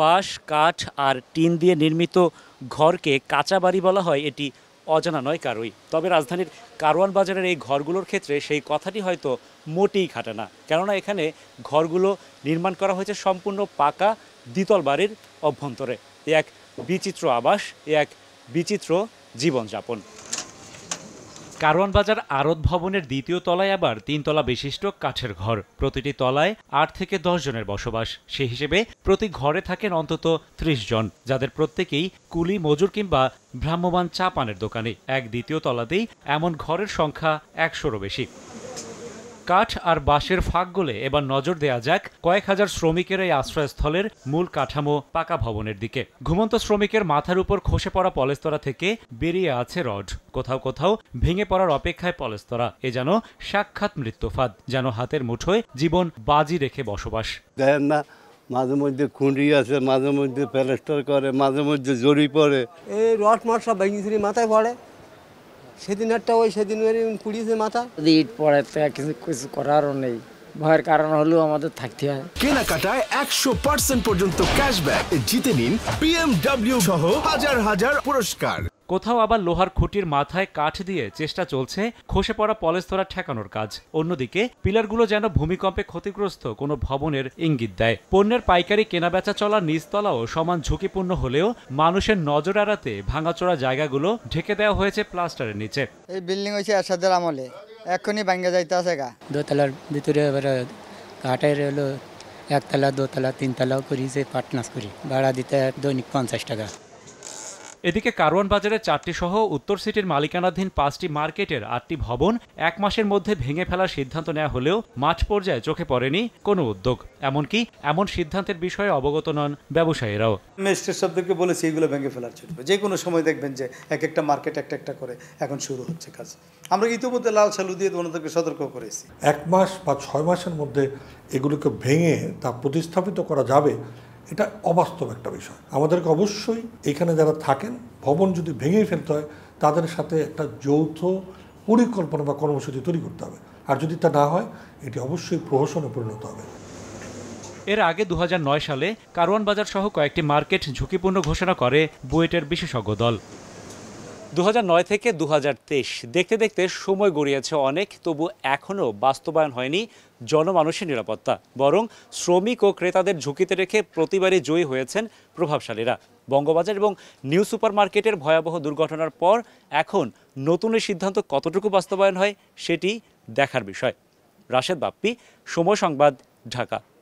বাঁশ কাঠ আর টিন দিয়ে নির্মিত ঘরকে কাঁচা বাড়ি বলা হয় এটি অজানা নয় কারোই তবে রাজধানীর কারওয়ান বাজারের এই ঘরগুলোর ক্ষেত্রে সেই কথাটি হয়তো মোটেই খাটে না কেননা এখানে ঘরগুলো নির্মাণ করা হয়েছে সম্পূর্ণ পাকা দ্বিতল বাড়ির অভ্যন্তরে এক বিচিত্র আবাস এক বিচিত্র জীবনযাপন কারওয়ান বাজার আরত ভবনের দ্বিতীয় তলায় আবার তিনতলা বিশিষ্ট কাঠের ঘর প্রতিটি তলায় আট থেকে দশ জনের বসবাস সে হিসেবে প্রতি ঘরে থাকেন অন্তত ত্রিশ জন যাদের প্রত্যেকেই কুলি মজুর কিংবা ভ্রাম্যমান চা পানের দোকানে এক দ্বিতীয় তলাতেই এমন ঘরের সংখ্যা একশোরও বেশি কাঠ আর বাঁশের ফাঁক গলে এবার নজর দেয়া যাক কয়েক হাজার শ্রমিকের এই আশ্রয়স্থলের মূল কাঠামো পাকা ভবনের দিকে ঘুমন্ত শ্রমিকের মাথার উপর খসে পড়া পলেস্তরা থেকে বেরিয়ে আছে রড কোথাও কোথাও ভেঙে পড়ার অপেক্ষায় পলেস্তরা এ যেন সাক্ষাৎ মৃত্যুফাদ যেন হাতের মুঠোয় জীবন বাজি রেখে বসবাস দেখেন না মাঝে মধ্যে খুঁড়ি আছে মাঝে মধ্যে প্যালেস্টার করে মাঝে মধ্যে জড়ি পড়ে এই রড মট সব ভেঙে মাথায় পড়ে সেদিন একটা ওই সেদিন পুড়িয়েছে মাথা ইট পড়াতে কিছু কিছু করারও নেই ভয়ের কারণ হলেও আমাদের থাকতে হয় কেনাকাটায় একশো পার্সেন্ট পর্যন্ত ক্যাশব্যাক জিতে নিন বিএমডাব্লিউ সহ হাজার হাজার পুরস্কার কোথাও আবার লোহার খুঁটির মাথায় কাঠ দিয়ে চেষ্টা চলছে খসে পড়া পলেস্তরা ঠেকানোর কাজ অন্যদিকে পিলারগুলো যেন ভূমিকম্পে ক্ষতিগ্রস্ত কোনো ভবনের ইঙ্গিত দেয় পণ্যের পাইকারি কেনাবেচা চলা নিচতলাও সমান ঝুঁকিপূর্ণ হলেও মানুষের নজর এড়াতে ভাঙাচোড়া জায়গাগুলো ঢেকে দেওয়া হয়েছে প্লাস্টারের নিচে এই বিল্ডিং হয়েছে এরশাদের আমলে এখনই ভাঙে যাইতে আছে গা দোতলার ভিতরে এবার কাঠের হলো একতলা দোতলা তিনতলাও করি যে পাটনাস করি ভাড়া দিতে দৈনিক পঞ্চাশ টাকা এদিকে কারওয়ান বাজারের চারটি সহ উত্তর সিটির মালিকানাধীন পাঁচটি মার্কেটের আটটি ভবন এক মাসের মধ্যে ভেঙে ফেলার সিদ্ধান্ত নেওয়া হলেও মাঠ পর্যায়ে চোখে পড়েনি কোনো উদ্যোগ এমনকি এমন সিদ্ধান্তের বিষয়ে অবগত নন ব্যবসায়ীরাও ম্যাজিস্ট্রেট বলেছি এগুলো ভেঙে ফেলার ছিল যে কোনো সময় দেখবেন যে এক একটা মার্কেট একটা একটা করে এখন শুরু হচ্ছে কাজ আমরা ইতিমধ্যে লাল সালু দিয়ে ওনাদেরকে সতর্ক করেছি এক মাস বা ছয় মাসের মধ্যে এগুলোকে ভেঙে তা প্রতিস্থাপিত করা যাবে এটা অবাস্তব একটা বিষয় আমাদেরকে অবশ্যই এখানে যারা থাকেন ভবন যদি ভেঙে ফেলতে হয় তাদের সাথে একটা যৌথ পরিকল্পনা বা কর্মসূচি তৈরি করতে হবে আর যদি তা না হয় এটি অবশ্যই প্রহসনে পরিণত হবে এর আগে দু সালে কারওয়ান বাজার সহ কয়েকটি মার্কেট ঝুঁকিপূর্ণ ঘোষণা করে বুয়েটের বিশেষজ্ঞ দল দু থেকে দু দেখতে দেখতে সময় গড়িয়েছে অনেক তবু এখনও বাস্তবায়ন হয়নি জনমানুষের নিরাপত্তা বরং শ্রমিক ও ক্রেতাদের ঝুঁকিতে রেখে প্রতিবারই জয়ী হয়েছেন প্রভাবশালীরা বঙ্গবাজার এবং নিউ সুপারমার্কেটের ভয়াবহ দুর্ঘটনার পর এখন নতুন এই সিদ্ধান্ত কতটুকু বাস্তবায়ন হয় সেটি দেখার বিষয় রাশেদ বাপ্পি সময় সংবাদ ঢাকা